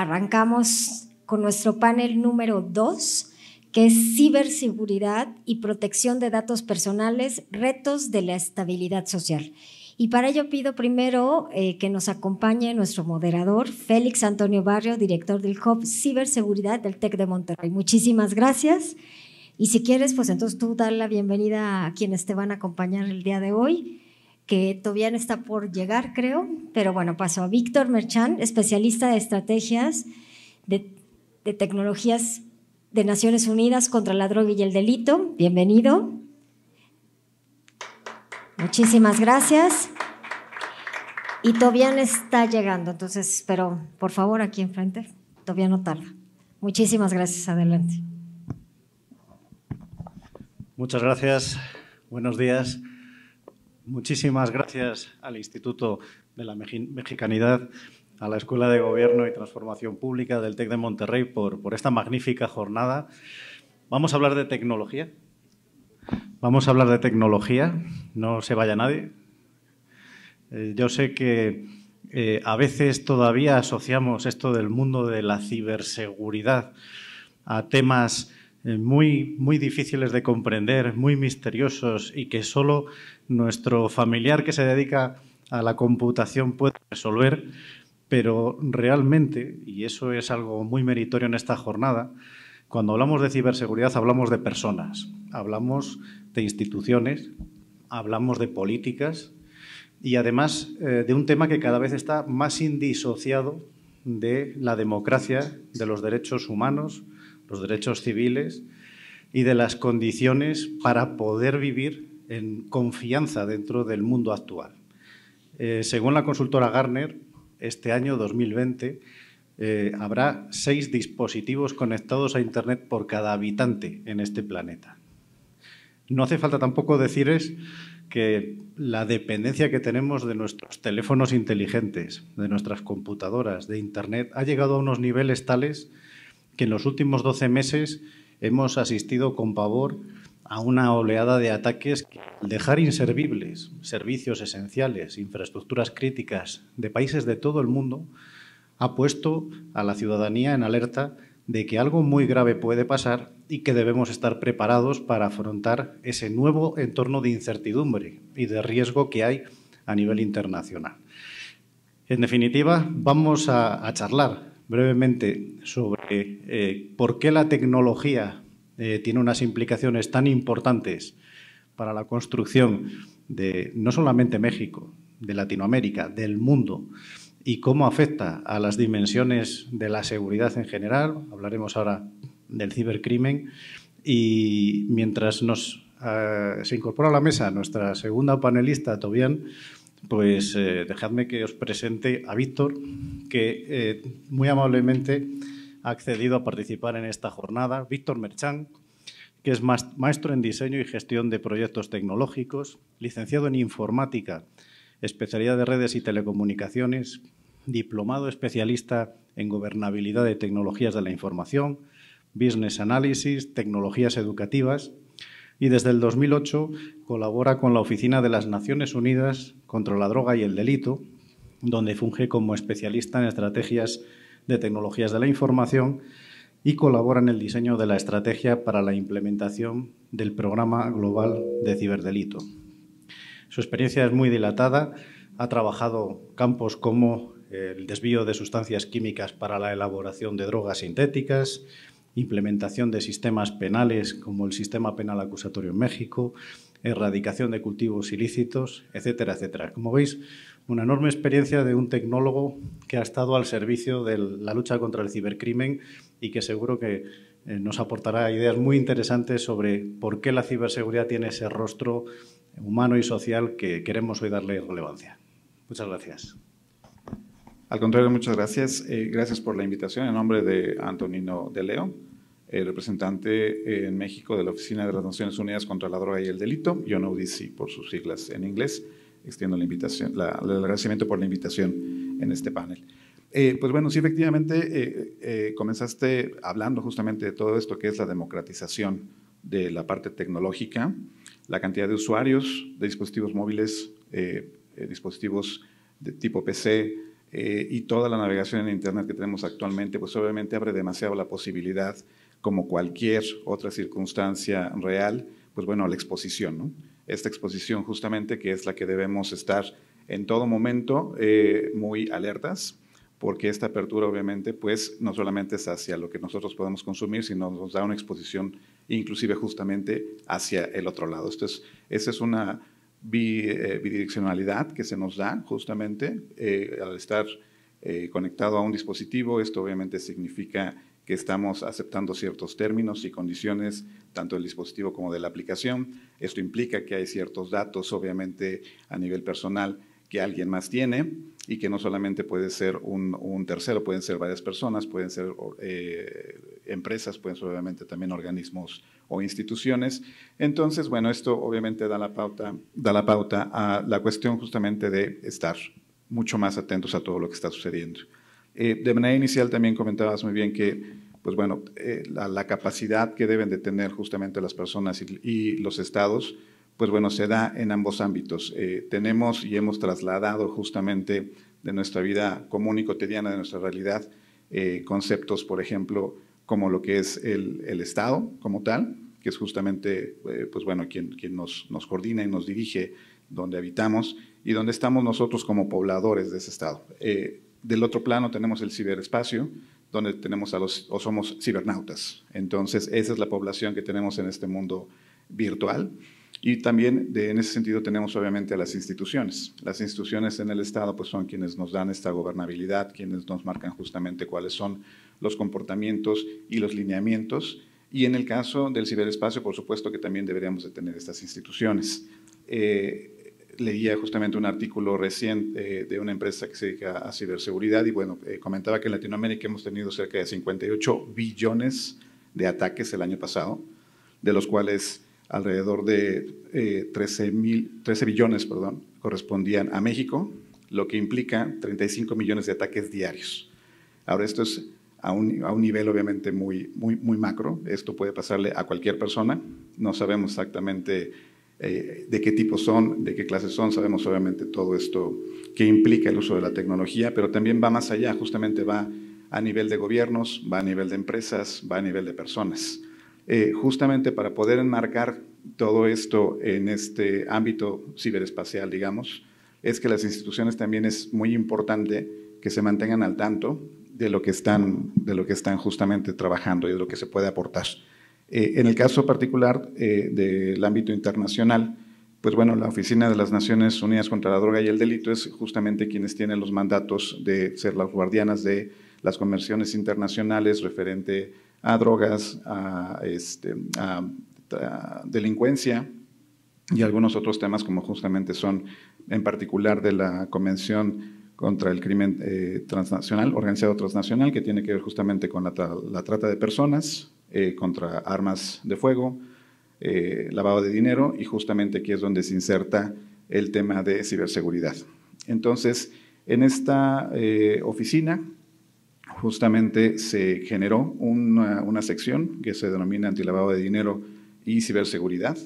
Arrancamos con nuestro panel número 2, que es ciberseguridad y protección de datos personales, retos de la estabilidad social. Y para ello pido primero eh, que nos acompañe nuestro moderador, Félix Antonio Barrio, director del Hub Ciberseguridad del TEC de Monterrey. Muchísimas gracias. Y si quieres, pues entonces tú dar la bienvenida a quienes te van a acompañar el día de hoy que todavía está por llegar, creo, pero bueno, paso a Víctor Merchan, especialista de estrategias de, tecnologías de Naciones Unidas contra la droga y el delito. Bienvenido. Muchísimas gracias. Y Tobián está llegando, entonces, pero por favor, aquí enfrente, Tobián no tarda. Muchísimas gracias, adelante. Muchas gracias, buenos días. Muchísimas gracias al Instituto de la Mexicanidad, a la Escuela de Gobierno y Transformación Pública del TEC de Monterrey por, esta magnífica jornada. Vamos a hablar de tecnología. Vamos a hablar de tecnología. No se vaya nadie. Eh, yo sé que eh, a veces todavía asociamos esto del mundo de la ciberseguridad a temas eh, muy, muy difíciles de comprender, muy misteriosos y que solo nuestro familiar que se dedica a la computación puede resolver, pero realmente, y eso es algo muy meritorio en esta jornada, cuando hablamos de ciberseguridad hablamos de personas, hablamos de instituciones, hablamos de políticas y además eh, de un tema que cada vez está más indisociado de la democracia, de los derechos humanos, los derechos civiles y de las condiciones para poder vivir en confianza dentro del mundo actual. Eh, según la consultora Garner, este año 2020 eh, habrá seis dispositivos conectados a Internet por cada habitante en este planeta. No hace falta tampoco decirles que la dependencia que tenemos de nuestros teléfonos inteligentes, de nuestras computadoras, de Internet, ha llegado a unos niveles tales que en los últimos 12 meses hemos asistido con pavor a una oleada de ataques que, al dejar inservibles servicios esenciales, infraestructuras críticas de países de todo el mundo, ha puesto a la ciudadanía en alerta de que algo muy grave puede pasar y que debemos estar preparados para afrontar ese nuevo entorno de incertidumbre y de riesgo que hay a nivel internacional. En definitiva, vamos a charlar brevemente sobre eh, por qué la tecnología eh, tiene unas implicaciones tan importantes para la construcción de no solamente México, de Latinoamérica, del mundo, y cómo afecta a las dimensiones de la seguridad en general. Hablaremos ahora del cibercrimen. Y mientras nos ah, se incorpora a la mesa nuestra segunda panelista, Tobián, pues eh, dejadme que os presente a Víctor, que eh, muy amablemente ha accedido a participar en esta jornada. Víctor Merchán, que es maestro en diseño y gestión de proyectos tecnológicos, licenciado en informática, especialidad de redes y telecomunicaciones, diplomado especialista en gobernabilidad de tecnologías de la información, business analysis, tecnologías educativas y desde el 2008 colabora con la Oficina de las Naciones Unidas contra la Droga y el Delito, donde funge como especialista en estrategias de tecnologías de la información y colabora en el diseño de la estrategia para la implementación del Programa Global de Ciberdelito. Su experiencia es muy dilatada, ha trabajado campos como el desvío de sustancias químicas para la elaboración de drogas sintéticas, implementación de sistemas penales como el sistema penal acusatorio en México, erradicación de cultivos ilícitos, etcétera, etcétera. Como veis, una enorme experiencia de un tecnólogo que ha estado al servicio de la lucha contra el cibercrimen y que seguro que eh, nos aportará ideas muy interesantes sobre por qué la ciberseguridad tiene ese rostro humano y social que queremos hoy darle relevancia. Muchas gracias. Al contrario, muchas gracias. Eh, gracias por la invitación en nombre de Antonino de Leo, eh, representante eh, en México de la Oficina de las Naciones Unidas contra la Droga y el Delito, UNODC por sus siglas en inglés. Extiendo la invitación, el agradecimiento por la invitación en este panel. pues bueno, sí, efectivamente, comenzaste hablando justamente de todo esto que es la democratización de la parte tecnológica, la cantidad de usuarios de dispositivos móviles, dispositivos de tipo PC, eh, y toda la navegación en Internet que tenemos actualmente, pues obviamente abre demasiado la posibilidad, como cualquier otra circunstancia real, pues bueno, la exposición, ¿no? Esta exposición justamente que es la que debemos estar en todo momento eh, muy alertas, porque esta apertura obviamente pues no solamente es hacia lo que nosotros podemos consumir, sino nos da una exposición inclusive justamente hacia el otro lado. Esto es, esa es una bidireccionalidad que se nos da justamente eh, al estar eh, conectado a un dispositivo. Esto obviamente significa que estamos aceptando ciertos términos y condiciones tanto del dispositivo como de la aplicación. Esto implica que hay ciertos datos, obviamente, a nivel personal que alguien más tiene y que no solamente puede ser un, un tercero, pueden ser varias personas, pueden ser eh, empresas, pueden ser obviamente también organismos o instituciones. Entonces, bueno, esto obviamente da la pauta, da la pauta a la cuestión justamente de estar mucho más atentos a todo lo que está sucediendo. Eh, de manera inicial también comentabas muy bien que pues bueno, eh, la, capacidad que deben de tener justamente las personas y los estados pues bueno, se da en ambos ámbitos. Eh, tenemos y hemos trasladado justamente de nuestra vida común y cotidiana, de nuestra realidad, eh, conceptos, por ejemplo, como lo que es el, Estado como tal, que es justamente, eh, pues bueno, quien, nos, nos coordina y nos dirige donde habitamos y donde estamos nosotros como pobladores de ese Estado. del otro plano tenemos el ciberespacio, donde tenemos a los, o somos cibernautas. Entonces, esa es la población que tenemos en este mundo virtual. Y también en ese sentido tenemos obviamente a las instituciones. Las instituciones en el Estado pues, son quienes nos dan esta gobernabilidad, quienes nos marcan justamente cuáles son los comportamientos y los lineamientos. Y en el caso del ciberespacio, por supuesto que también deberíamos de tener estas instituciones. Eh, leía justamente un artículo reciente eh, de una empresa que se dedica a ciberseguridad y bueno, eh, comentaba que en Latinoamérica hemos tenido cerca de 58 billones de ataques el año pasado, de los cuales alrededor de 13, eh, 13 billones perdón, correspondían a México, lo que implica 35 millones de ataques diarios. Ahora, esto es a un, a un, nivel obviamente muy, muy, muy macro, esto puede pasarle a cualquier persona, no sabemos exactamente eh, de qué tipo son, de qué clases son, sabemos obviamente todo esto que implica el uso de la tecnología, pero también va más allá, justamente va a nivel de gobiernos, va a nivel de empresas, va a nivel de personas. Eh, justamente para poder enmarcar todo esto en este ámbito ciberespacial, digamos, es que las instituciones también es muy importante que se mantengan al tanto de lo que están, de lo que están justamente trabajando y de lo que se puede aportar. Eh, en el caso particular eh, del ámbito internacional, pues bueno, la Oficina de las Naciones Unidas contra la Droga y el Delito es justamente quienes tienen los mandatos de ser las guardianas de las convenciones internacionales referente a drogas, este, a, delincuencia y algunos otros temas como justamente son en particular de la Convención contra el Crimen eh, Transnacional, organizado transnacional, que tiene que ver justamente con la, trata de personas, eh, contra armas de fuego, eh, lavado de dinero y justamente aquí es donde se inserta el tema de ciberseguridad. Entonces, en esta oficina justamente se generó una, sección que se denomina antilavado de dinero y ciberseguridad.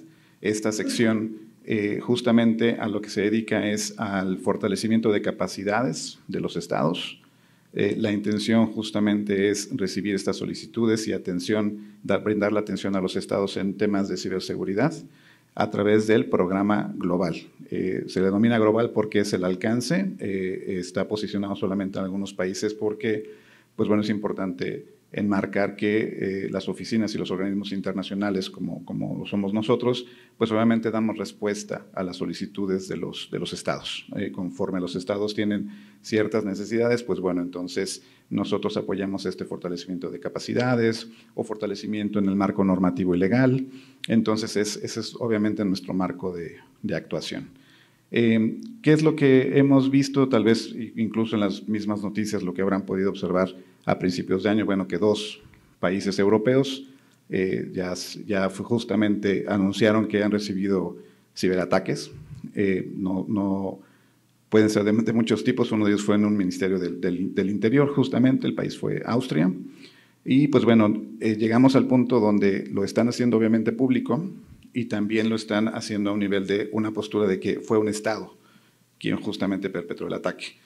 Esta sección eh, justamente a lo que se dedica es al fortalecimiento de capacidades de los estados. Eh, la intención justamente es recibir estas solicitudes y atención, dar, brindar la atención a los estados en temas de ciberseguridad a través del programa global. Eh, se le denomina global porque es el alcance, está posicionado solamente en algunos países porque pues bueno, es importante enmarcar que eh, las oficinas y los organismos internacionales, como, somos nosotros, pues obviamente damos respuesta a las solicitudes de los, estados. Eh, conforme los estados tienen ciertas necesidades, pues bueno, entonces nosotros apoyamos este fortalecimiento de capacidades o fortalecimiento en el marco normativo y legal. Entonces, ese es obviamente nuestro marco de actuación. Em, ¿Qué es lo que hemos visto, tal vez incluso en las mismas noticias, lo que habrán podido observar a principios de año? Bueno, que dos países europeos eh, ya, justamente anunciaron que han recibido ciberataques. Eh, no, pueden ser de, muchos tipos, uno de ellos fue en un ministerio del Interior, justamente, el país fue Austria. Y pues bueno, eh, llegamos al punto donde lo están haciendo obviamente público, y también lo están haciendo a un nivel de una postura de que fue un Estado quien justamente perpetró el ataque.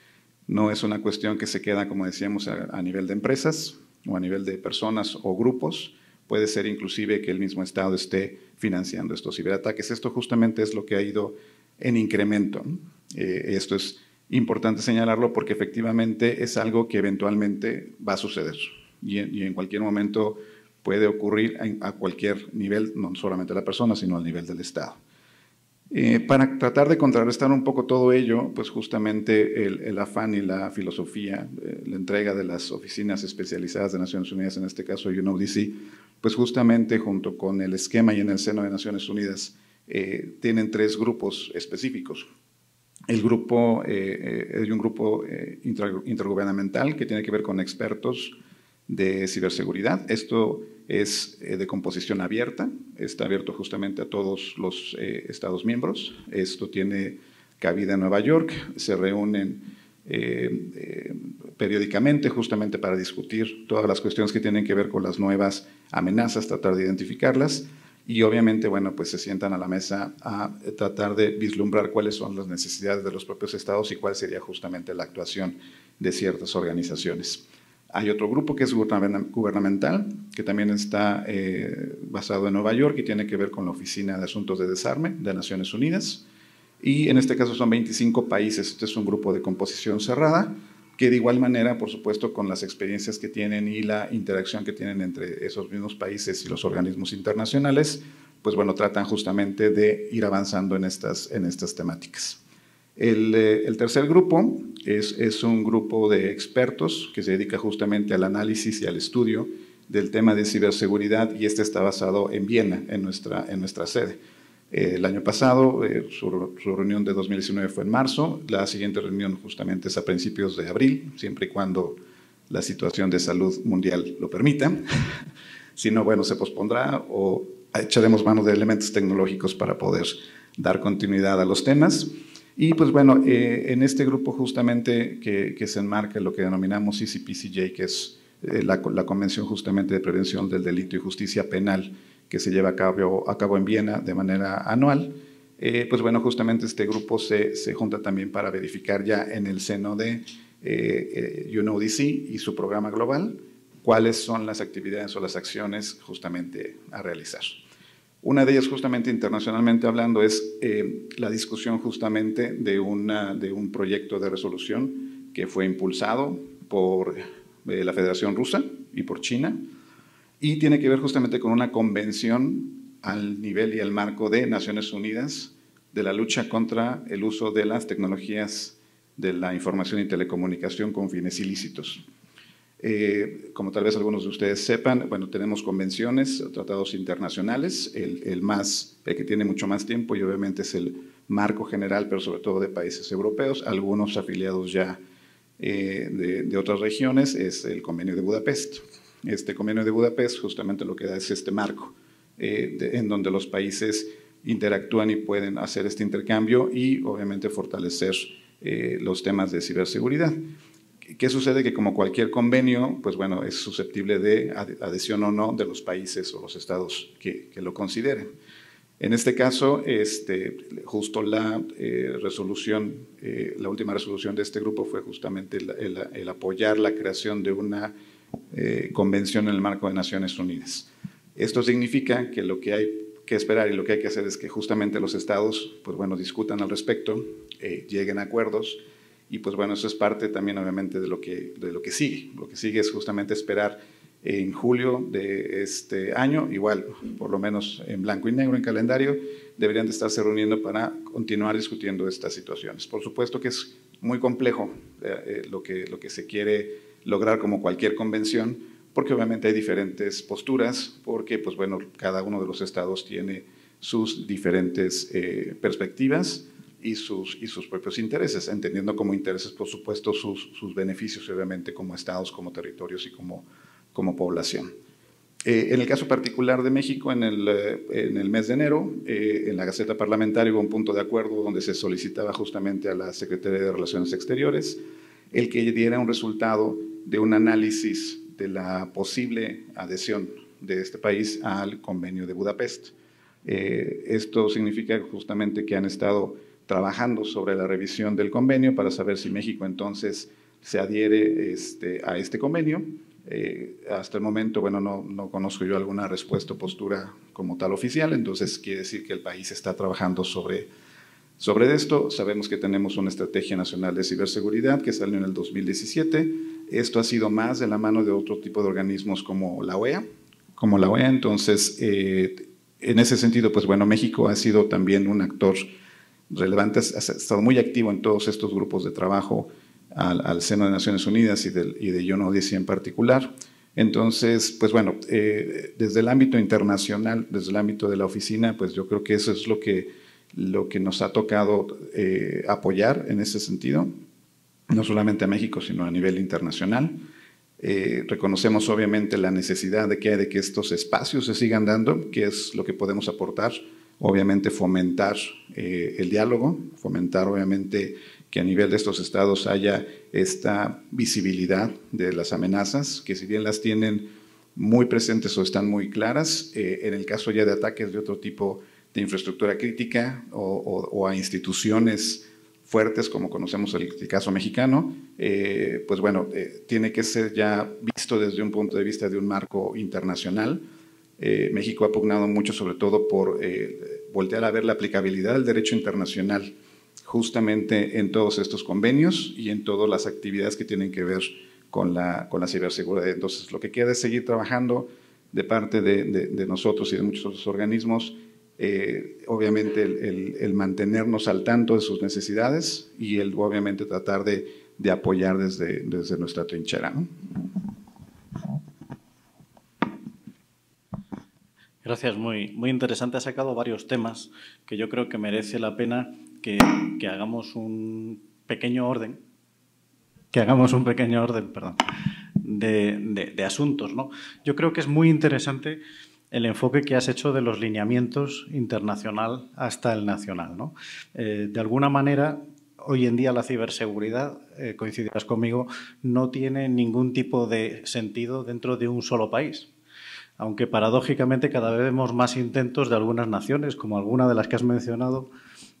No es una cuestión que se queda, como decíamos, a, nivel de empresas o a nivel de personas o grupos. Puede ser inclusive que el mismo Estado esté financiando estos ciberataques. Esto justamente es lo que ha ido en incremento. Eh, esto es importante señalarlo porque efectivamente es algo que eventualmente va a suceder y en cualquier momento puede ocurrir a cualquier nivel, no solamente a la persona, sino al nivel del Estado. Eh, para tratar de contrarrestar un poco todo ello, pues justamente el, afán y la filosofía, eh, la entrega de las oficinas especializadas de Naciones Unidas, en este caso UNODC, pues justamente junto con el esquema y en el seno de Naciones Unidas, eh, tienen tres grupos específicos. El grupo, hay un grupo intergubernamental que tiene que ver con expertos, de ciberseguridad. Esto es eh, de composición abierta, está abierto justamente a todos los eh, Estados miembros. Esto tiene cabida en Nueva York, se reúnen eh, periódicamente justamente para discutir todas las cuestiones que tienen que ver con las nuevas amenazas, tratar de identificarlas y obviamente, bueno, pues se sientan a la mesa a tratar de vislumbrar cuáles son las necesidades de los propios estados y cuál sería justamente la actuación de ciertas organizaciones. Hay otro grupo que es gubernamental, que también está eh, basado en Nueva York y tiene que ver con la Oficina de Asuntos de Desarme de Naciones Unidas. Y en este caso son 25 países. Este es un grupo de composición cerrada, que de igual manera, por supuesto, con las experiencias que tienen y la interacción que tienen entre esos mismos países y los organismos internacionales, pues bueno, tratan justamente de ir avanzando en estas, en estas temáticas. Eh, el, tercer grupo es, un grupo de expertos que se dedica justamente al análisis y al estudio del tema de ciberseguridad y este está basado en Viena, en nuestra, en nuestra sede. Eh, el año pasado, eh, su, su, reunión de 2019 fue en marzo, la siguiente reunión justamente es a principios de abril, siempre y cuando la situación de salud mundial lo permita. si no, bueno, se pospondrá o echaremos mano de elementos tecnológicos para poder dar continuidad a los temas. Y pues bueno, eh, en este grupo justamente que, se enmarca lo que denominamos e CCPCJ, que es eh, la, Convención justamente de Prevención del Delito y Justicia Penal, que se lleva a cabo, a en Viena de manera anual, eh, pues bueno, justamente este grupo se, se, junta también para verificar ya en el seno de UNODC y su programa global cuáles son las actividades o las acciones justamente a realizar. Una de ellas, justamente internacionalmente hablando, es eh, la discusión justamente de, de un proyecto de resolución que fue impulsado por eh, la Federación Rusa y por China, y tiene que ver justamente con una convención al nivel y al marco de Naciones Unidas de la lucha contra el uso de las tecnologías de la información y telecomunicación con fines ilícitos. Eh, como tal vez algunos de ustedes sepan, bueno, tenemos convenciones, tratados internacionales, el, más, que tiene mucho más tiempo y obviamente es el marco general, pero sobre todo de países europeos, algunos afiliados ya eh, de, otras regiones, es el convenio de Budapest. Este convenio de Budapest justamente lo que da es este marco, eh, en donde los países interactúan y pueden hacer este intercambio y obviamente fortalecer los temas de ciberseguridad. ¿Qué sucede? Que como cualquier convenio, pues bueno, es susceptible de adhesión o no de los países o los estados que, lo consideren. En este caso, este, justo la eh, resolución, eh, la última resolución de este grupo fue justamente el, apoyar la creación de una eh, convención en el marco de Naciones Unidas. Esto significa que lo que hay que esperar y lo que hay que hacer es que justamente los estados, pues bueno, discutan al respecto, lleguen a acuerdos, y pues bueno, eso es parte también obviamente de lo que, de lo que sigue. Lo que sigue es justamente esperar en julio de este año, igual, por lo menos en blanco y negro en calendario, deberían de estarse reuniendo para continuar discutiendo estas situaciones. Por supuesto que es muy complejo eh, eh, lo, que, lo que se quiere lograr como cualquier convención, porque obviamente hay diferentes posturas, porque pues bueno, cada uno de los estados tiene sus diferentes eh, perspectivas y sus, y sus propios intereses, entendiendo como intereses, por supuesto, sus, sus beneficios, obviamente, como estados, como territorios y como, como población. Eh, en el caso particular de México, en el, eh, en el mes de enero, eh, en la Gaceta Parlamentaria hubo un punto de acuerdo donde se solicitaba justamente a la Secretaría de Relaciones Exteriores el que diera un resultado de un análisis de la posible adhesión de este país al convenio de Budapest. esto significa justamente que han estado trabajando sobre la revisión del convenio para saber si México entonces se adhiere este, a este convenio. Eh, hasta el momento, bueno, no, conozco yo alguna respuesta o postura como tal oficial, entonces quiere decir que el país está trabajando sobre, sobre esto. Sabemos que tenemos una estrategia nacional de ciberseguridad que salió en el 2017. Esto ha sido más de la mano de otro tipo de organismos como la OEA. Como la OEA, entonces, eh, en ese sentido, pues bueno, México ha sido también un actor relevantes, ha estado muy activo en todos estos grupos de trabajo al, seno de Naciones Unidas y, del, y de John en particular. Entonces, pues bueno, eh, desde el ámbito internacional, desde el ámbito de la oficina, pues yo creo que eso es lo que, lo que nos ha tocado eh, apoyar en ese sentido, no solamente a México, sino a nivel internacional. Eh, reconocemos obviamente la necesidad de que, de que estos espacios se sigan dando, que es lo que podemos aportar obviamente fomentar eh, el diálogo, fomentar obviamente que a nivel de estos estados haya esta visibilidad de las amenazas, que si bien las tienen muy presentes o están muy claras, eh, en el caso ya de ataques de otro tipo de infraestructura crítica o, a instituciones fuertes, como conocemos el, caso mexicano, eh, pues bueno, tiene que ser ya visto desde un punto de vista de un marco internacional eh, México ha pugnado mucho, sobre todo por eh, voltear a ver la aplicabilidad del derecho internacional justamente en todos estos convenios y en todas las actividades que tienen que ver con la, ciberseguridad. Entonces, lo que queda es seguir trabajando de parte de, nosotros y de muchos otros organismos, eh, obviamente el, mantenernos al tanto de sus necesidades y el obviamente tratar de, apoyar desde, desde nuestra trinchera. Gracias, muy, muy interesante. Ha sacado varios temas que yo creo que merece la pena que, hagamos un pequeño orden, que hagamos un pequeño orden, perdón, de, asuntos. Yo creo que es muy interesante el enfoque que has hecho de los lineamientos internacional hasta el nacional. ¿no? Eh, de alguna manera, hoy en día la ciberseguridad, eh, coincidirás conmigo, no tiene ningún tipo de sentido dentro de un solo país aunque paradójicamente cada vez vemos más intentos de algunas naciones, como alguna de las que has mencionado,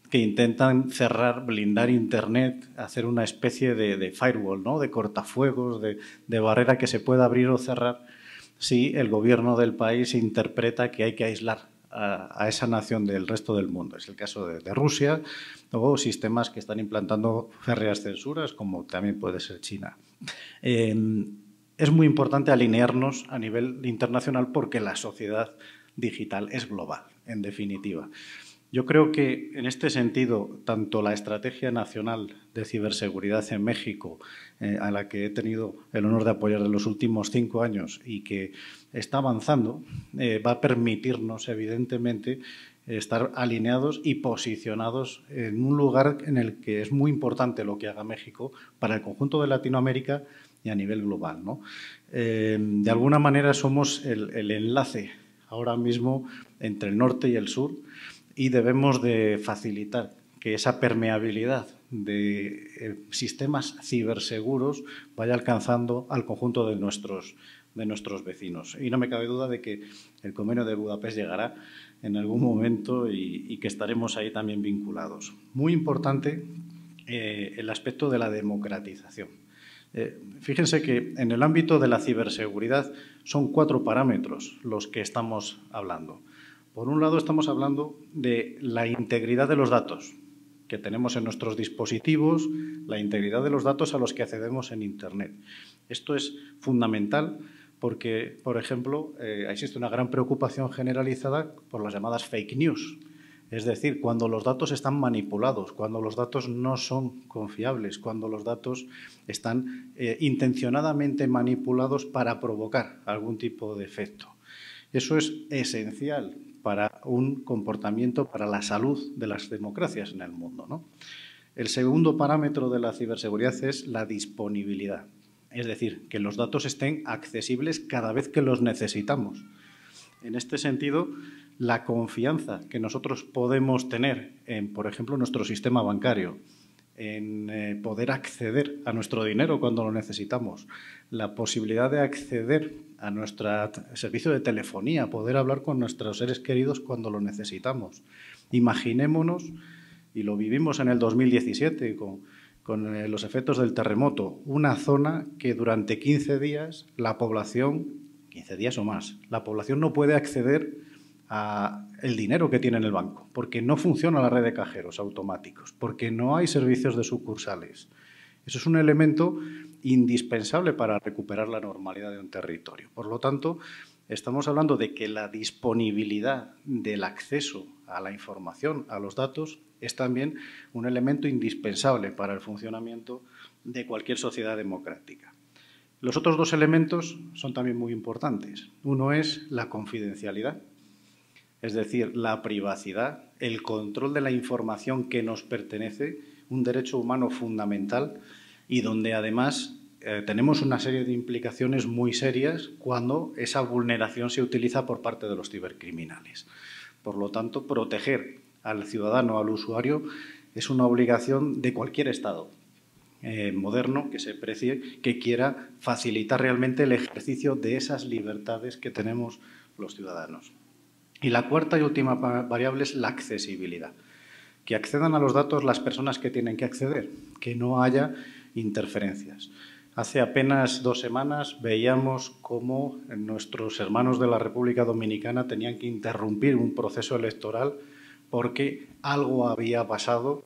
que intentan cerrar, blindar Internet, hacer una especie de, firewall, ¿no? de cortafuegos, de, barrera que se pueda abrir o cerrar si el gobierno del país interpreta que hay que aislar a, esa nación del resto del mundo. Es el caso de, Rusia o sistemas que están implantando férreas censuras, como también puede ser China. Eh, es muy importante alinearnos a nivel internacional porque la sociedad digital es global, en definitiva. Yo creo que en este sentido, tanto la Estrategia Nacional de Ciberseguridad en México, eh, a la que he tenido el honor de apoyar en los últimos cinco años y que está avanzando, eh, va a permitirnos, evidentemente, estar alineados y posicionados en un lugar en el que es muy importante lo que haga México para el conjunto de Latinoamérica y a nivel global. Eh, de alguna manera somos el, enlace ahora mismo entre el norte y el sur y debemos de facilitar que esa permeabilidad de eh, sistemas ciberseguros vaya alcanzando al conjunto de nuestros, de nuestros vecinos. Y no me cabe duda de que el convenio de Budapest llegará en algún momento y, que estaremos ahí también vinculados. Muy importante eh, el aspecto de la democratización eh, fíjense que en el ámbito de la ciberseguridad son cuatro parámetros los que estamos hablando. Por un lado estamos hablando de la integridad de los datos que tenemos en nuestros dispositivos, la integridad de los datos a los que accedemos en Internet. Esto es fundamental porque, por ejemplo, eh, existe una gran preocupación generalizada por las llamadas fake news es decir, cuando los datos están manipulados, cuando los datos no son confiables, cuando los datos están eh, intencionadamente manipulados para provocar algún tipo de efecto. Eso es esencial para un comportamiento, para la salud de las democracias en el mundo. El segundo parámetro de la ciberseguridad es la disponibilidad, es decir, que los datos estén accesibles cada vez que los necesitamos. En este sentido, la confianza que nosotros podemos tener en, por ejemplo, nuestro sistema bancario, en eh, poder acceder a nuestro dinero cuando lo necesitamos, la posibilidad de acceder a nuestro servicio de telefonía, poder hablar con nuestros seres queridos cuando lo necesitamos. Imaginémonos, y lo vivimos en el 2017 con, eh, los efectos del terremoto, una zona que durante 15 días la población, 15 días o más, la población no puede acceder el dinero que tiene en el banco, porque no funciona la red de cajeros automáticos, porque no hay servicios de sucursales. Eso es un elemento indispensable para recuperar la normalidad de un territorio. Por lo tanto, estamos hablando de que la disponibilidad del acceso a la información, a los datos, es también un elemento indispensable para el funcionamiento de cualquier sociedad democrática. Los otros dos elementos son también muy importantes. Uno es la confidencialidad es decir, la privacidad, el control de la información que nos pertenece, un derecho humano fundamental y donde además eh, tenemos una serie de implicaciones muy serias cuando esa vulneración se utiliza por parte de los cibercriminales. Por lo tanto, proteger al ciudadano, al usuario, es una obligación de cualquier Estado eh, moderno que se precie, que quiera facilitar realmente el ejercicio de esas libertades que tenemos los ciudadanos. Y la cuarta y última variable es la accesibilidad. Que accedan a los datos las personas que tienen que acceder, que no haya interferencias. Hace apenas dos semanas veíamos cómo nuestros hermanos de la República Dominicana tenían que interrumpir un proceso electoral porque algo había pasado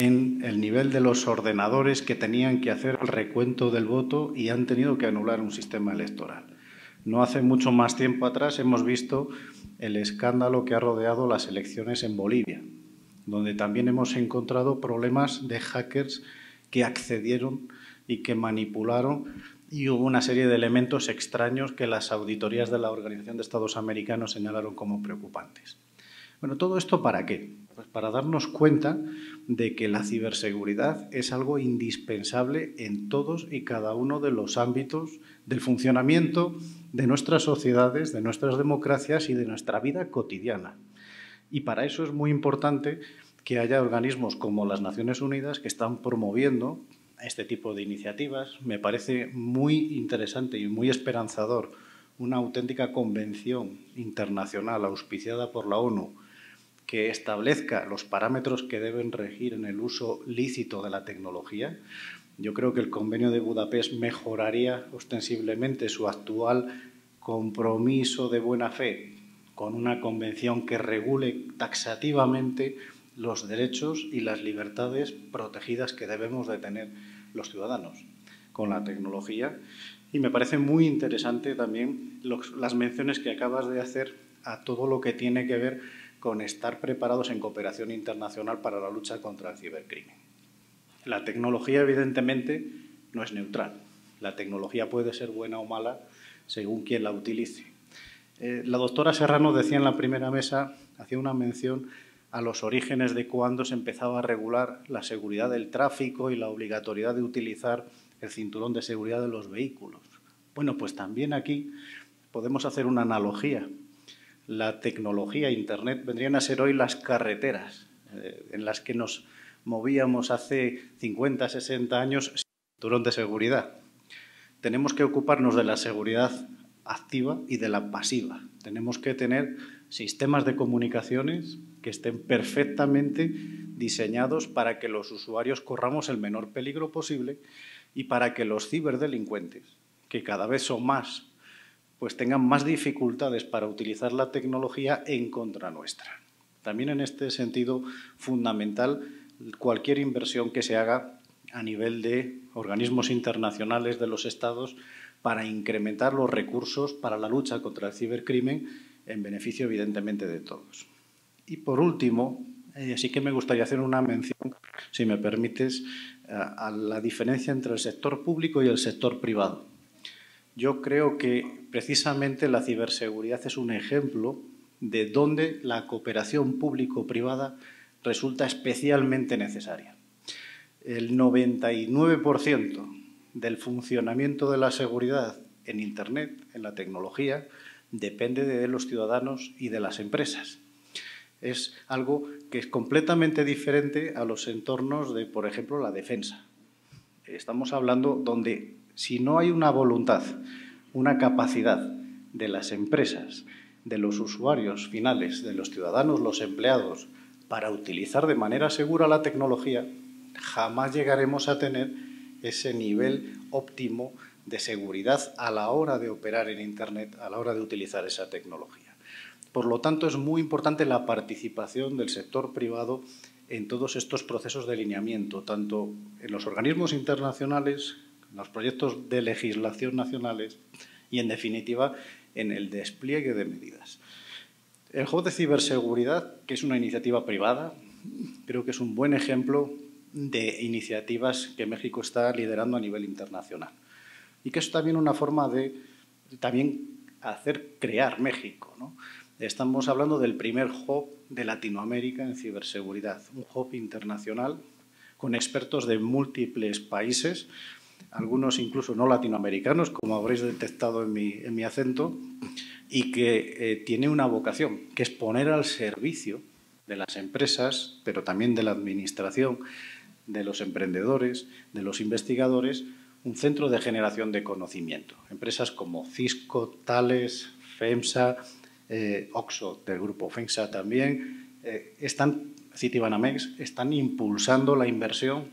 en el nivel de los ordenadores que tenían que hacer el recuento del voto y han tenido que anular un sistema electoral. No hace mucho más tiempo atrás hemos visto el escándalo que ha rodeado las elecciones en Bolivia, donde también hemos encontrado problemas de hackers que accedieron y que manipularon y hubo una serie de elementos extraños que las auditorías de la Organización de Estados Americanos señalaron como preocupantes. Bueno, ¿todo esto para qué? Pues para darnos cuenta de que la ciberseguridad es algo indispensable en todos y cada uno de los ámbitos del funcionamiento de nuestras sociedades, de nuestras democracias y de nuestra vida cotidiana. Y para eso es muy importante que haya organismos como las Naciones Unidas que están promoviendo este tipo de iniciativas. Me parece muy interesante y muy esperanzador una auténtica convención internacional auspiciada por la ONU que establezca los parámetros que deben regir en el uso lícito de la tecnología. Yo creo que el convenio de Budapest mejoraría ostensiblemente su actual compromiso de buena fe con una convención que regule taxativamente los derechos y las libertades protegidas que debemos de tener los ciudadanos con la tecnología. Y me parece muy interesante también las menciones que acabas de hacer a todo lo que tiene que ver con estar preparados en cooperación internacional para la lucha contra el cibercrimen. La tecnología, evidentemente, no es neutral. La tecnología puede ser buena o mala según quien la utilice. Eh, la doctora Serrano decía en la primera mesa, hacía una mención a los orígenes de cuando se empezaba a regular la seguridad del tráfico y la obligatoriedad de utilizar el cinturón de seguridad de los vehículos. Bueno, pues también aquí podemos hacer una analogía. La tecnología, Internet, vendrían a ser hoy las carreteras eh, en las que nos movíamos hace 50, 60 años sin de seguridad. Tenemos que ocuparnos de la seguridad activa y de la pasiva. Tenemos que tener sistemas de comunicaciones que estén perfectamente diseñados para que los usuarios corramos el menor peligro posible y para que los ciberdelincuentes, que cada vez son más, pues tengan más dificultades para utilizar la tecnología en contra nuestra. También en este sentido fundamental cualquier inversión que se haga a nivel de organismos internacionales de los estados para incrementar los recursos para la lucha contra el cibercrimen en beneficio evidentemente de todos. Y por último, así eh, que me gustaría hacer una mención, si me permites, eh, a, la diferencia entre el sector público y el sector privado. Yo creo que precisamente la ciberseguridad es un ejemplo de dónde la cooperación público-privada resulta especialmente necesaria. El 99% del funcionamiento de la seguridad en Internet, en la tecnología, depende de los ciudadanos y de las empresas. Es algo que es completamente diferente a los entornos de, por ejemplo, la defensa. Estamos hablando donde si no hay una voluntad, una capacidad de las empresas, de los usuarios finales, de los ciudadanos, los empleados, para utilizar de manera segura la tecnología, jamás llegaremos a tener ese nivel óptimo de seguridad a la hora de operar en Internet, a la hora de utilizar esa tecnología. Por lo tanto, es muy importante la participación del sector privado en todos estos procesos de alineamiento, tanto en los organismos internacionales, en los proyectos de legislación nacionales y, en definitiva, en el despliegue de medidas. El Hub de Ciberseguridad, que es una iniciativa privada, creo que es un buen ejemplo de iniciativas que México está liderando a nivel internacional. Y que es también una forma de también hacer crear México. Estamos hablando del primer hub de Latinoamérica en ciberseguridad, un hub internacional con expertos de múltiples países, algunos incluso no latinoamericanos, como habréis detectado en mi, en mi acento, y que eh, tiene una vocación, que es poner al servicio de las empresas, pero también de la administración, de los emprendedores, de los investigadores, un centro de generación de conocimiento. Empresas como Cisco, Tales, FEMSA, eh, Oxo del grupo FEMSA también, eh, están, Citibanamex, están impulsando la inversión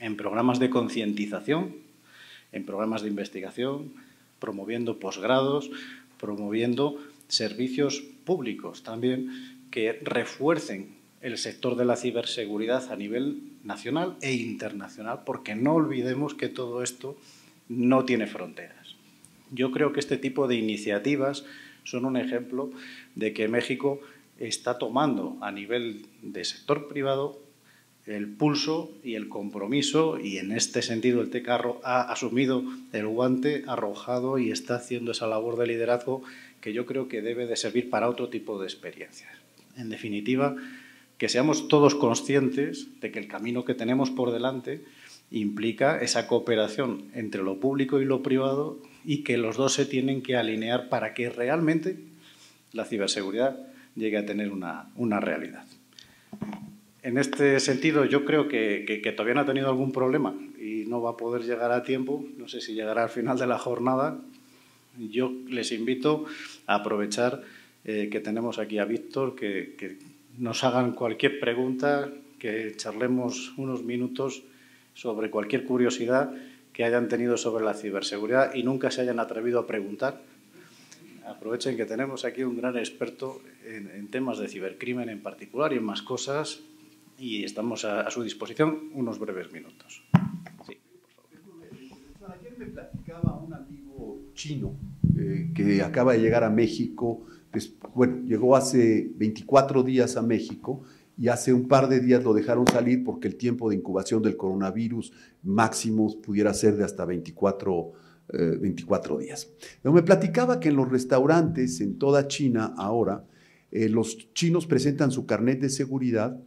en programas de concientización, en programas de investigación, promoviendo posgrados, promoviendo servicios públicos también que refuercen el sector de la ciberseguridad a nivel nacional e internacional, porque no olvidemos que todo esto no tiene fronteras. Yo creo que este tipo de iniciativas son un ejemplo de que México está tomando a nivel de sector privado el pulso y el compromiso y en este sentido el TECARRO ha, asumido el guante arrojado y está haciendo esa labor de liderazgo que yo creo que debe de servir para otro tipo de experiencias. En definitiva, que seamos todos conscientes de que el camino que tenemos por delante implica esa cooperación entre lo público y lo privado y que los dos se tienen que alinear para que realmente la ciberseguridad llegue a tener una, una realidad en este sentido, yo creo que, todavía no ha tenido algún problema y no va a poder llegar a tiempo. No sé si llegará al final de la jornada. Yo les invito a aprovechar eh, que tenemos aquí a Víctor, que, nos hagan cualquier pregunta, que charlemos unos minutos sobre cualquier curiosidad que hayan tenido sobre la ciberseguridad y nunca se hayan atrevido a preguntar. Aprovechen que tenemos aquí un gran experto en, en temas de cibercrimen en particular y en más cosas y estamos a, su disposición unos breves minutos. Ayer me platicaba un amigo chino eh, que acaba de llegar a México, pues, bueno, llegó hace 24 días a México y hace un par de días lo dejaron salir porque el tiempo de incubación del coronavirus máximo pudiera ser de hasta 24, 24 eh, días. me platicaba que en los restaurantes en toda China ahora, eh, los chinos presentan su carnet de seguridad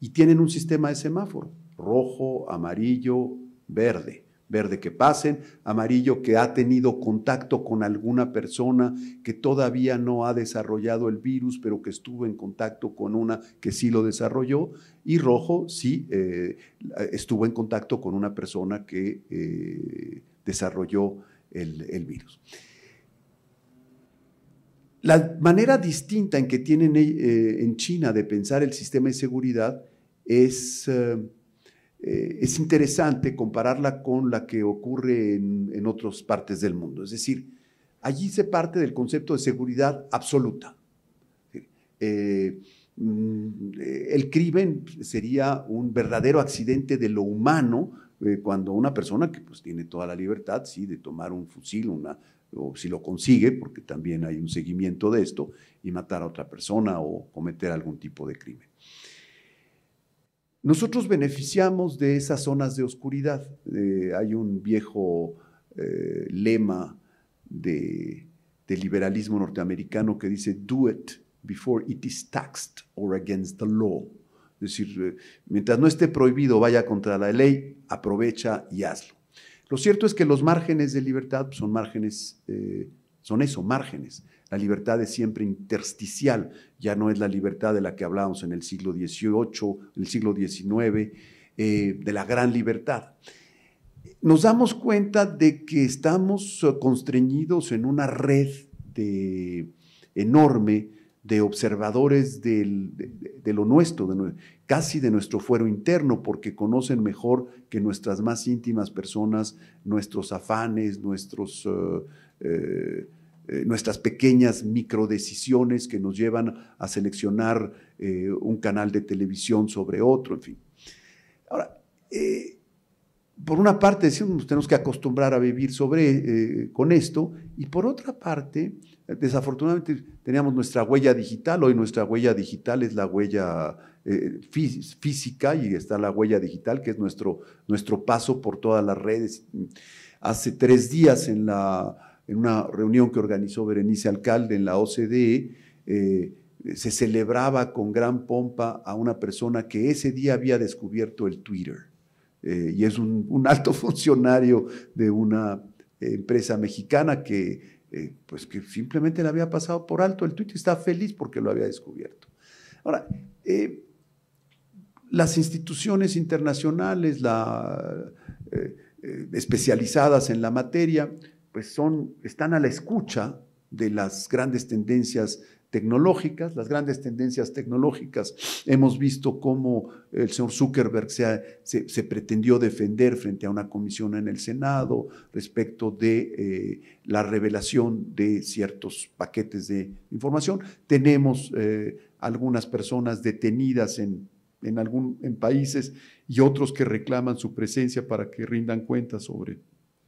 y tienen un sistema de semáforo, rojo, amarillo, verde. Verde que pasen, amarillo que ha tenido contacto con alguna persona que todavía no ha desarrollado el virus, pero que estuvo en contacto con una que sí lo desarrolló, y rojo sí eh, estuvo en contacto con una persona que eh, desarrolló el virus. La manera distinta en que tienen eh, en China de pensar el sistema de seguridad es, eh, eh, es interesante compararla con la que ocurre en, otras partes del mundo. Es decir, allí se parte del concepto de seguridad absoluta. Mm, el crimen sería un verdadero accidente de lo humano cuando una persona que pues, tiene toda la libertad sí, de tomar un fusil, una o si lo consigue, porque también hay un seguimiento de esto, y matar a otra persona o cometer algún tipo de crimen. Nosotros beneficiamos de esas zonas de oscuridad. Eh, hay un viejo eh, lema de, del liberalismo norteamericano que dice, do it before it is taxed or against the law. Es decir, eh, mientras no esté prohibido, vaya contra la ley, aprovecha y hazlo. Lo cierto es que los márgenes de libertad pues, son márgenes, eh, son eso, márgenes. La libertad es siempre intersticial, ya no es la libertad de la que hablábamos en el siglo XVIII, el siglo XIX, eh, de la gran libertad. Nos damos cuenta de que estamos constreñidos en una red de, enorme de observadores de, lo nuestro, casi de nuestro fuero interno, porque conocen mejor que nuestras más íntimas personas nuestros afanes, nuestros, eh, eh, eh, nuestras pequeñas microdecisiones que nos llevan a seleccionar un canal de televisión sobre otro, en fin. Ahora, por una parte, tenemos que acostumbrar a vivir sobre, con esto, y por otra parte, Desafortunadamente teníamos nuestra huella digital, hoy nuestra huella digital es la huella eh, física y está la huella digital, que es nuestro, nuestro paso por todas las redes. Hace tres días en, la, en una reunión que organizó Berenice Alcalde en la OCDE, eh, se celebraba con gran pompa a una persona que ese día había descubierto el Twitter. Eh, y es un, alto funcionario de una empresa mexicana que eh, pues que simplemente le había pasado por alto el tuit y está feliz porque lo había descubierto. Ahora, eh, las instituciones internacionales eh, especializadas en la materia, pues están a la escucha de las grandes tendencias tecnológicas, las grandes tendencias tecnológicas. Hemos visto cómo el señor Zuckerberg se, pretendió defender frente a una comisión en el Senado respecto de eh, la revelación de ciertos paquetes de información. Tenemos eh, algunas personas detenidas en, en, algún, en países y otros que reclaman su presencia para que rindan cuentas sobre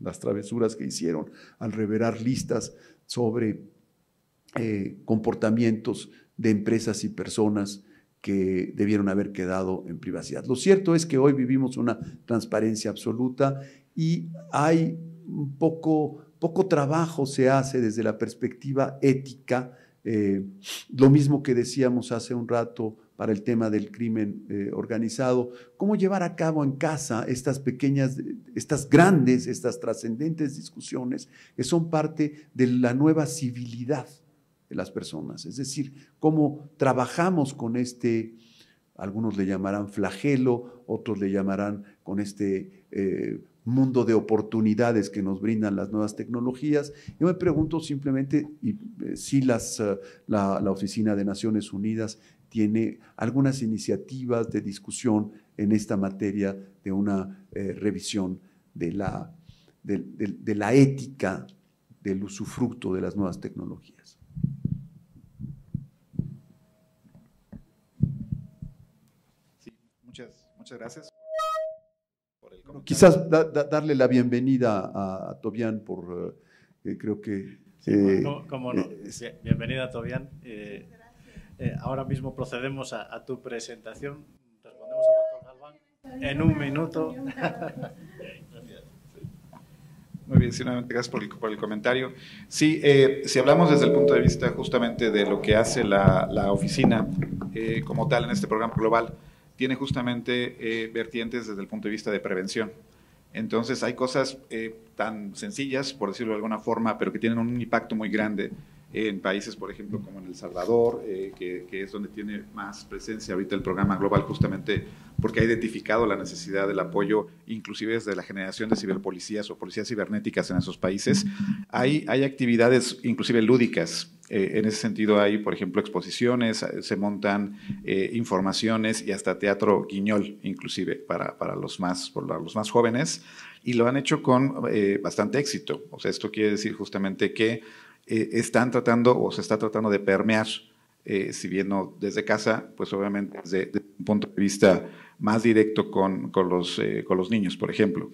las travesuras que hicieron al revelar listas sobre eh, comportamientos de empresas y personas que debieron haber quedado en privacidad. Lo cierto es que hoy vivimos una transparencia absoluta y hay poco, poco trabajo se hace desde la perspectiva ética, eh, lo mismo que decíamos hace un rato para el tema del crimen eh, organizado, cómo llevar a cabo en casa estas pequeñas, estas grandes, estas trascendentes discusiones que son parte de la nueva civilidad las personas. Es decir, cómo trabajamos con este, algunos le llamarán flagelo, otros le llamarán con este eh, mundo de oportunidades que nos brindan las nuevas tecnologías. Yo me pregunto simplemente eh, si las, eh, la, Oficina de Naciones Unidas tiene algunas iniciativas de discusión en esta materia de una revisión de la, de la ética del usufructo de las nuevas tecnologías. Muchas gracias Quizás darle la bienvenida a, Tobian Tobián por, eh, creo que... Eh, eh, bienvenida, Tobián. ahora mismo procedemos a, tu presentación. Respondemos a doctor en un minuto. Muy bien, sí, gracias por el, por comentario. Sí, si hablamos desde el punto de vista justamente de lo que hace la, oficina como tal en este programa global, tiene justamente eh, vertientes desde el punto de vista de prevención. Entonces hay cosas eh, tan sencillas, por decirlo de alguna forma, pero que tienen un impacto muy grande en países, por ejemplo, como en El Salvador, eh, que, es donde tiene más presencia ahorita el programa global, justamente porque ha identificado la necesidad del apoyo, inclusive desde la generación de ciberpolicías o policías cibernéticas en esos países. Hay, hay actividades, inclusive lúdicas, eh, en ese sentido hay, por ejemplo, exposiciones, eh, se montan eh, informaciones y hasta teatro guiñol, inclusive, para, para los, más, los más jóvenes, y lo han hecho con bastante éxito. O sea, esto quiere decir justamente que están tratando o se está tratando de permear, si bien no desde casa, pues obviamente desde, un punto de vista más directo con, con los, con los niños, por ejemplo.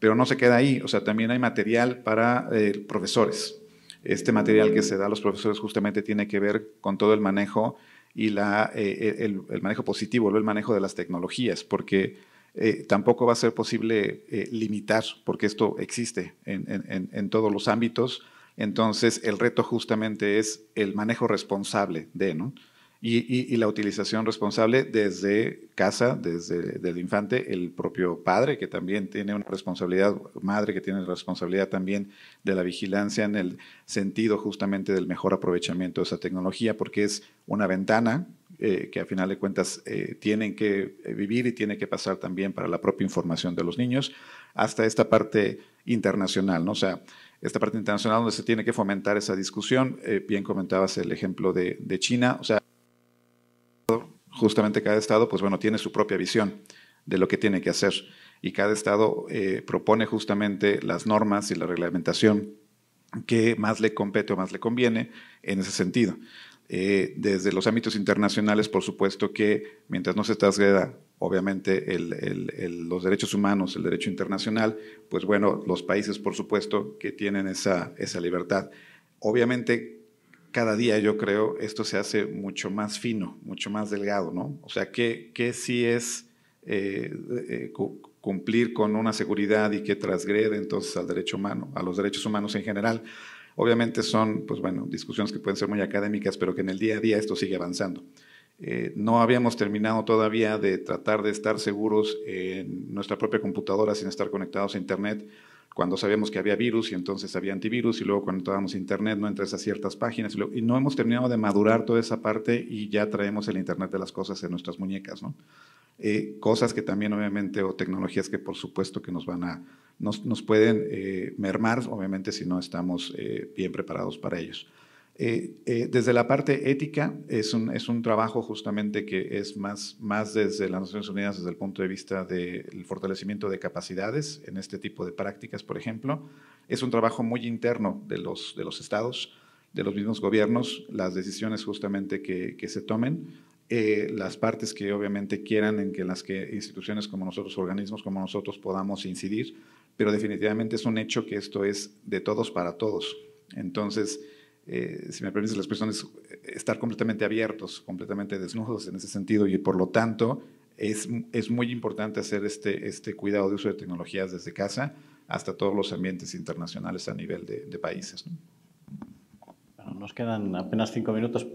Pero no se queda ahí, o sea, también hay material para profesores, este material que se da a los profesores justamente tiene que ver con todo el manejo y eh, eh, el, manejo positivo, el manejo de las tecnologías, porque eh, tampoco va a ser posible limitar, porque esto existe en, en, en, todos los ámbitos. Entonces, el reto justamente es el manejo responsable de, ¿no? y, la utilización responsable desde casa, desde el infante, el propio padre que también tiene una responsabilidad, madre que tiene la responsabilidad también de la vigilancia en el sentido justamente del mejor aprovechamiento de esa tecnología, porque es una ventana eh, que a final de cuentas eh, tienen que eh, vivir y tiene que pasar también para la propia información de los niños, hasta esta parte internacional, ¿no? O sea, esta parte internacional donde se tiene que fomentar esa discusión. bien comentabas el ejemplo de China, o sea, justamente cada estado, pues bueno, tiene su propia visión de lo que tiene que hacer y cada estado eh, propone justamente las normas y la reglamentación que más le compete o más le conviene en ese sentido. Eh, desde los ámbitos internacionales, por supuesto que mientras no se trasgreda, obviamente, los derechos humanos, el derecho internacional, pues bueno, los países, por supuesto, que tienen esa, esa libertad. Obviamente, cada día yo creo esto se hace mucho más fino, mucho más delgado, ¿no? O sea, que, sí es eh, eh, cumplir con una seguridad y que transgrede entonces al derecho humano, a los derechos humanos en general. Obviamente son, pues bueno, discusiones que pueden ser muy académicas, pero que en el día a día esto sigue avanzando. Eh, no habíamos terminado todavía de tratar de estar seguros en nuestra propia computadora sin estar conectados a Internet cuando sabíamos que había virus y entonces había antivirus y luego cuando estábamos internet no entres a ciertas páginas y, no hemos terminado de madurar toda esa parte y ya traemos el internet de las cosas en nuestras muñecas, ¿no? Eh, cosas que también obviamente o tecnologías que por supuesto que nos van a nos, nos pueden eh, mermar obviamente si no estamos eh, bien preparados para ellos. Eh, eh, desde la parte ética es un, es un, trabajo justamente que es más, más desde las Naciones Unidas desde el punto de vista del fortalecimiento de capacidades en este tipo de prácticas, por ejemplo. Es un trabajo muy interno de los, de los estados, de los mismos gobiernos, las decisiones justamente que, que se tomen, eh, las partes que obviamente quieran en que las que instituciones como nosotros, organismos como nosotros podamos incidir, pero definitivamente es un hecho que esto es de todos para todos. Entonces, eh, si me permites las personas, eh, estar completamente abiertos, completamente desnudos en ese sentido y por lo tanto es, es muy importante hacer este, este cuidado de uso de tecnologías desde casa hasta todos los ambientes internacionales a nivel de, países. nos quedan apenas cinco minutos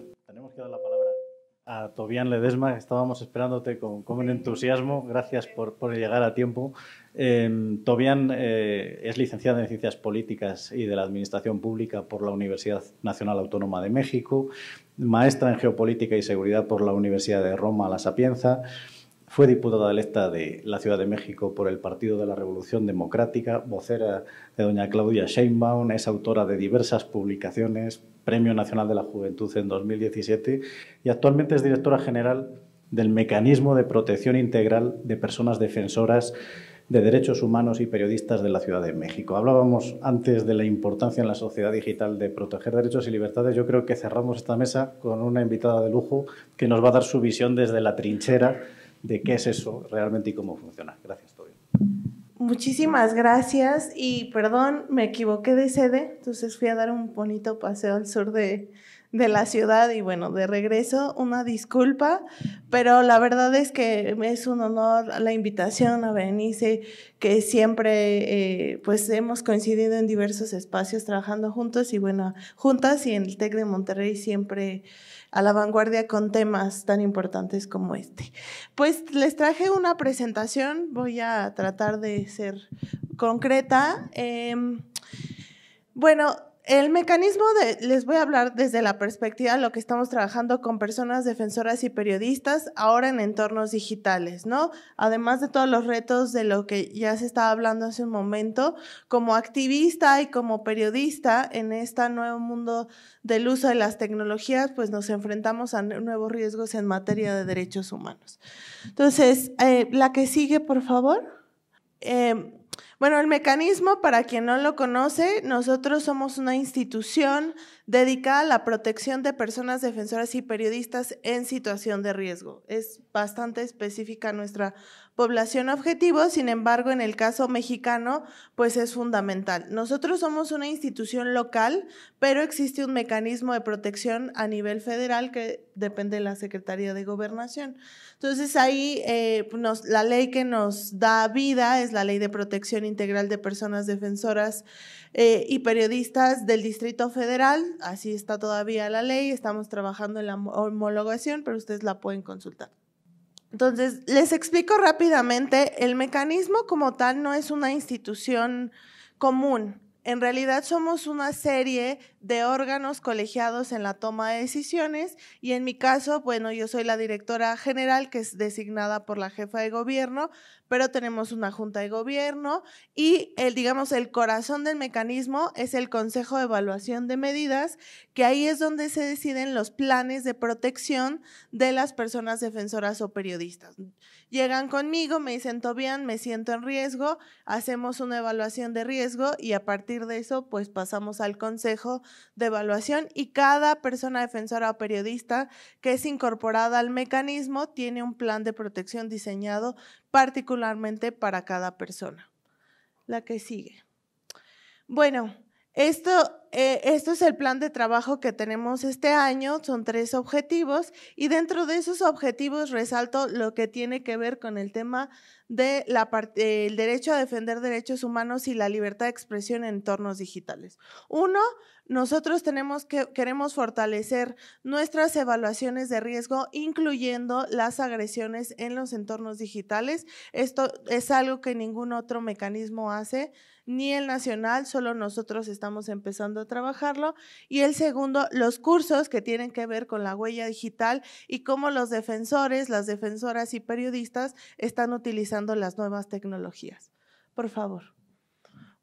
a Tobián Ledesma. Estábamos esperándote con, con entusiasmo. Gracias por, llegar a tiempo. Em, eh, Tobián es licenciado en Ciencias Políticas y de la Administración Pública por la Universidad Nacional Autónoma de México, maestra en Geopolítica y Seguridad por la Universidad de Roma La Sapienza. Fue diputada electa de la Ciudad de México por el Partido de la Revolución Democrática, vocera de doña Claudia Sheinbaum, es autora de diversas publicaciones, Premio Nacional de la Juventud en 2017 y actualmente es directora general del Mecanismo de Protección Integral de Personas Defensoras de Derechos Humanos y Periodistas de la Ciudad de México. Hablábamos antes de la importancia en la sociedad digital de proteger derechos y libertades. Yo creo que cerramos esta mesa con una invitada de lujo que nos va a dar su visión desde la trinchera de qué es eso realmente y cómo funciona. Gracias, Tobio. Muchísimas gracias y perdón, me equivoqué de sede, entonces fui a dar un bonito paseo al sur de, de la ciudad y bueno, de regreso, una disculpa, pero la verdad es que es un honor la invitación a Berenice, que siempre eh, pues hemos coincidido en diversos espacios trabajando juntos y bueno, juntas y en el TEC de Monterrey siempre a la vanguardia con temas tan importantes como este. Pues les traje una presentación, voy a tratar de ser concreta. Em, bueno, el mecanismo de, les voy a hablar desde la perspectiva de lo que estamos trabajando con personas defensoras y periodistas ahora en entornos digitales, ¿no? Además de todos los retos de lo que ya se estaba hablando hace un momento, como activista y como periodista en este nuevo mundo del uso de las tecnologías, pues nos enfrentamos a nuevos riesgos en materia de derechos humanos. Entonces, eh, la que sigue, por favor. Eh, bueno, el mecanismo, para quien no lo conoce, nosotros somos una institución dedicada a la protección de personas defensoras y periodistas en situación de riesgo. Es bastante específica nuestra población objetivo, sin embargo, en el caso mexicano, pues es fundamental. Nosotros somos una institución local, pero existe un mecanismo de protección a nivel federal que depende de la Secretaría de Gobernación. Entonces, ahí eh, la ley que nos da vida es la Ley de Protección Integral de Personas Defensoras eh, y Periodistas del Distrito Federal. Así está todavía la ley. Estamos trabajando en la homologación, pero ustedes la pueden consultar. Entonces, les explico rápidamente, el mecanismo como tal no es una institución común. En realidad somos una serie de órganos colegiados en la toma de decisiones y en mi caso, bueno, yo soy la directora general que es designada por la jefa de gobierno, pero tenemos una junta de gobierno y el digamos el corazón del mecanismo es el Consejo de Evaluación de Medidas, que ahí es donde se deciden los planes de protección de las personas defensoras o periodistas. Llegan conmigo, me dicen, bien, me siento en riesgo", hacemos una evaluación de riesgo y a partir de eso pues pasamos al consejo de evaluación y cada persona defensora o periodista que es incorporada al mecanismo tiene un plan de protección diseñado particularmente para cada persona. La que sigue. Bueno, esto eh, esto es el plan de trabajo que tenemos este año, son tres objetivos y dentro de esos objetivos resalto lo que tiene que ver con el tema de eh, derecho a defender derechos humanos y la libertad de expresión en entornos digitales. Uno, nosotros tenemos que, queremos fortalecer nuestras evaluaciones de riesgo, incluyendo las agresiones en los entornos digitales. Esto es algo que ningún otro mecanismo hace, ni el nacional, solo nosotros estamos empezando trabajarlo. Y el segundo, los cursos que tienen que ver con la huella digital y cómo los defensores, las defensoras y periodistas están utilizando las nuevas tecnologías. Por favor.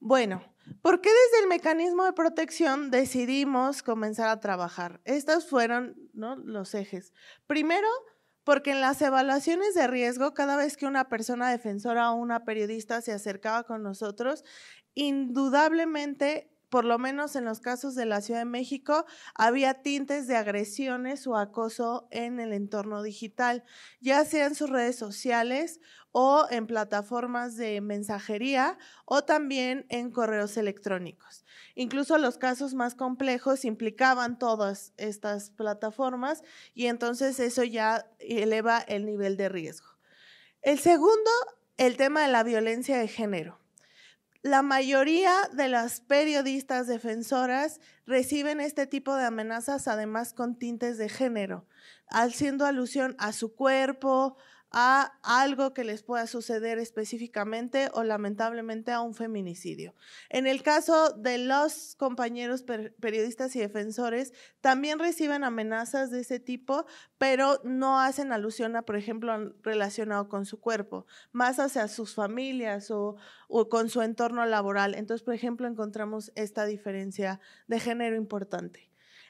Bueno, ¿por qué desde el mecanismo de protección decidimos comenzar a trabajar? Estos fueron los ejes. Primero, porque en las evaluaciones de riesgo, cada vez que una persona defensora o una periodista se acercaba con nosotros, indudablemente por lo menos en los casos de la Ciudad de México, había tintes de agresiones o acoso en el entorno digital, ya sea en sus redes sociales o en plataformas de mensajería o también en correos electrónicos. Incluso los casos más complejos implicaban todas estas plataformas y entonces eso ya eleva el nivel de riesgo. El segundo, el tema de la violencia de género la mayoría de las periodistas defensoras reciben este tipo de amenazas, además con tintes de género, haciendo alusión a su cuerpo, a algo que les pueda suceder específicamente o lamentablemente a un feminicidio. En el caso de los compañeros periodistas y defensores, también reciben amenazas de ese tipo, pero no hacen alusión a, por ejemplo, relacionado con su cuerpo, más hacia sus familias o con su entorno laboral. Entonces, por ejemplo, encontramos esta diferencia de género importante.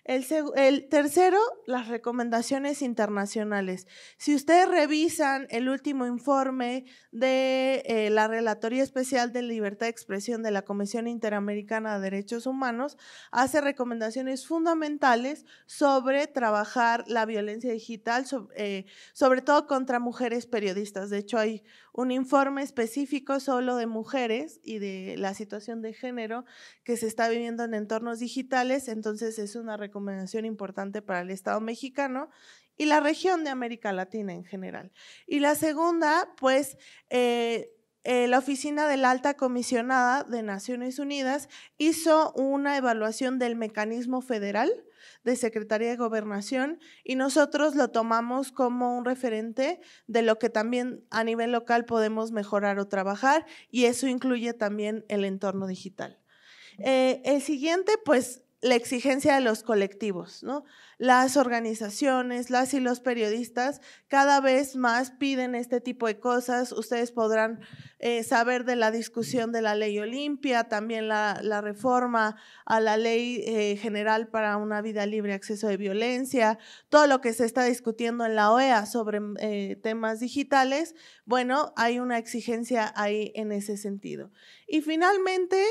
El, tercero, las recomendaciones internacionales. Si ustedes revisan el último informe de eh, la Relatoría Especial de Libertad de Expresión de la Comisión Interamericana de Derechos Humanos, hace recomendaciones fundamentales sobre trabajar la violencia digital, sobre, eh, sobre todo contra mujeres periodistas. De hecho, hay un informe específico solo de mujeres y de la situación de género que se está viviendo en entornos digitales, entonces es una recomendación importante para el Estado mexicano y la región de América Latina en general. Y la segunda, pues, eh, eh, la Oficina de la Alta Comisionada de Naciones Unidas hizo una evaluación del mecanismo federal de Secretaría de Gobernación y nosotros lo tomamos como un referente de lo que también a nivel local podemos mejorar o trabajar y eso incluye también el entorno digital. Eh, el siguiente, pues la exigencia de los colectivos, ¿no? Las organizaciones, las y los periodistas cada vez más piden este tipo de cosas. Ustedes podrán eh, saber de la discusión de la ley Olimpia, también la, reforma a la ley eh, general para una vida libre, acceso de violencia, todo lo que se está discutiendo en la OEA sobre eh, temas digitales. Bueno, hay una exigencia ahí en ese sentido. Y finalmente,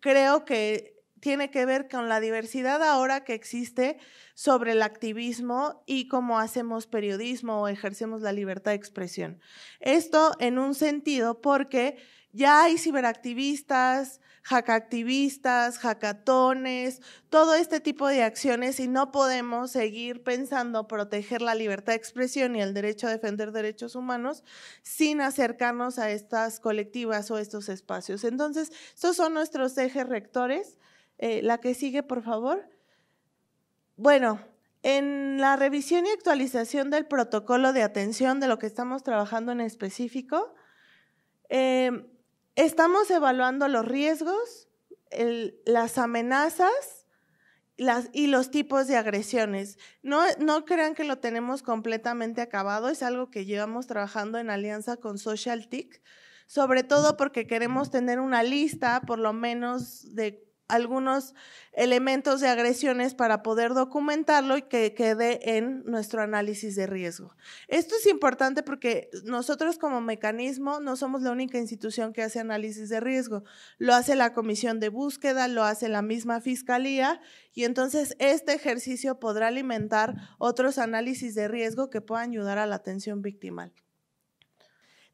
creo que tiene que ver con la diversidad ahora que existe sobre el activismo y cómo hacemos periodismo o ejercemos la libertad de expresión. Esto en un sentido porque ya hay ciberactivistas, hackactivistas, hackatones, todo este tipo de acciones y no podemos seguir pensando proteger la libertad de expresión y el derecho a defender derechos humanos sin acercarnos a estas colectivas o estos espacios. Entonces, estos son nuestros ejes rectores eh, la que sigue, por favor. Bueno, en la revisión y actualización del protocolo de atención de lo que estamos trabajando en específico, em, estamos evaluando los riesgos, las amenazas las, y los tipos de agresiones. No, no crean que lo tenemos completamente acabado, es algo que llevamos trabajando en alianza con Social TIC, sobre todo porque queremos tener una lista, por lo menos, de algunos elementos de agresiones para poder documentarlo y que quede en nuestro análisis de riesgo. Esto es importante porque nosotros como mecanismo no somos la única institución que hace análisis de riesgo. Lo hace la comisión de búsqueda, lo hace la misma fiscalía y entonces este ejercicio podrá alimentar otros análisis de riesgo que puedan ayudar a la atención victimal.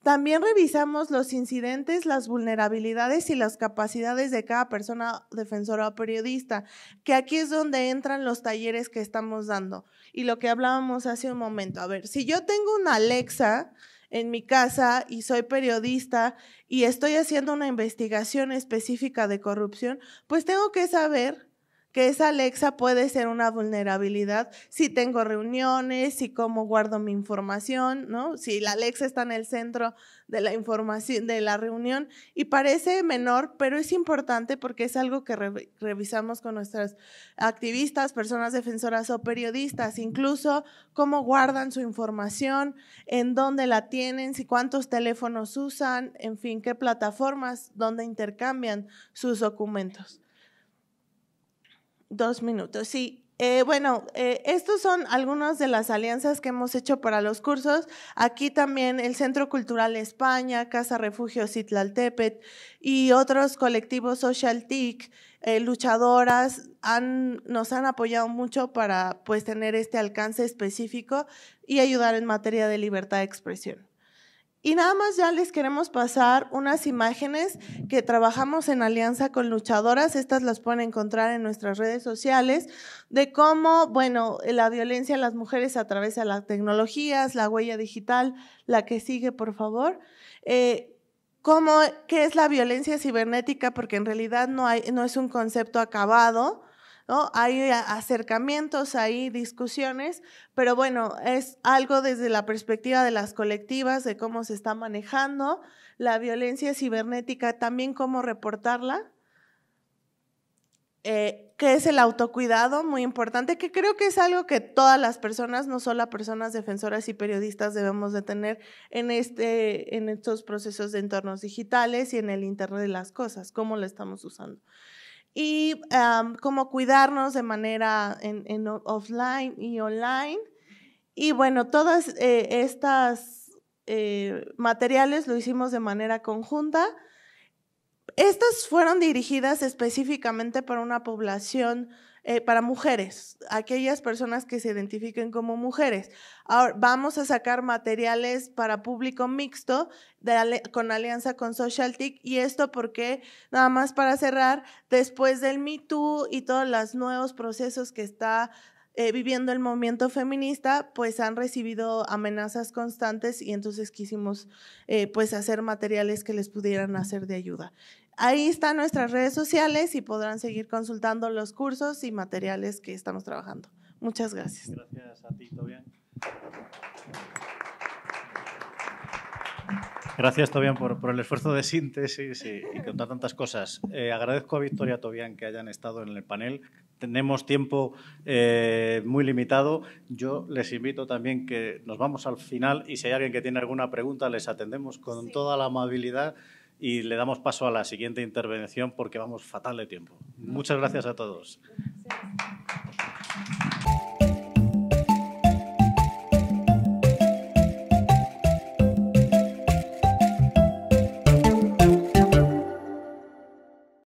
También revisamos los incidentes, las vulnerabilidades y las capacidades de cada persona defensora o periodista, que aquí es donde entran los talleres que estamos dando y lo que hablábamos hace un momento. A ver, si yo tengo una Alexa en mi casa y soy periodista y estoy haciendo una investigación específica de corrupción, pues tengo que saber que esa Alexa puede ser una vulnerabilidad si tengo reuniones, si cómo guardo mi información, Si la Alexa está en el centro de la información de la reunión y parece menor, pero es importante porque es algo que revisamos con nuestras activistas, personas defensoras o periodistas, incluso cómo guardan su información, en dónde la tienen, si cuántos teléfonos usan, en fin, qué plataformas, dónde intercambian sus documentos. Dos minutos, sí. Eh, bueno, eh, estos son algunas de las alianzas que hemos hecho para los cursos. Aquí también el Centro Cultural España, Casa Refugio Citlaltepet y otros colectivos Social TIC, eh, luchadoras, han, nos han apoyado mucho para pues tener este alcance específico y ayudar en materia de libertad de expresión. Y nada más ya les queremos pasar unas imágenes que trabajamos en alianza con luchadoras. Estas las pueden encontrar en nuestras redes sociales de cómo, bueno, la violencia a las mujeres a través de las tecnologías, la huella digital, la que sigue, por favor. Eh, cómo, ¿Qué es la violencia cibernética? Porque en realidad no, hay, no es un concepto acabado hay acercamientos, hay discusiones, pero bueno, es algo desde la perspectiva de las colectivas, de cómo se está manejando la violencia cibernética, también cómo reportarla. Eh, que es el autocuidado, muy importante, que creo que es algo que todas las personas, no solo personas defensoras y periodistas, debemos de tener en, este, en estos procesos de entornos digitales y en el Internet de las cosas, cómo lo estamos usando y cómo cuidarnos de manera en, offline y online. Y bueno, todas estos eh, estas eh, materiales lo hicimos de manera conjunta. Estas fueron dirigidas específicamente para una población eh, para mujeres, aquellas personas que se identifiquen como mujeres. Ahora, vamos a sacar materiales para público mixto con alianza con SocialTIC y esto porque, nada más para cerrar, después del Me Too y todos los nuevos procesos que está eh, viviendo el movimiento feminista, pues han recibido amenazas constantes y entonces quisimos eh, pues hacer materiales que les pudieran hacer de ayuda. Ahí están nuestras redes sociales y podrán seguir consultando los cursos y materiales que estamos trabajando. Muchas gracias. Gracias a ti, Tobián. Gracias, Tobián, por, por, el esfuerzo de síntesis y, contar tantas cosas. Eh, agradezco a Victoria Tobián que hayan estado en el panel tenemos tiempo eh, muy limitado. Yo les invito también que nos vamos al final y si hay alguien que tiene alguna pregunta, les atendemos con toda la amabilidad y le damos paso a la siguiente intervención porque vamos fatal de tiempo. Muchas gracias a todos.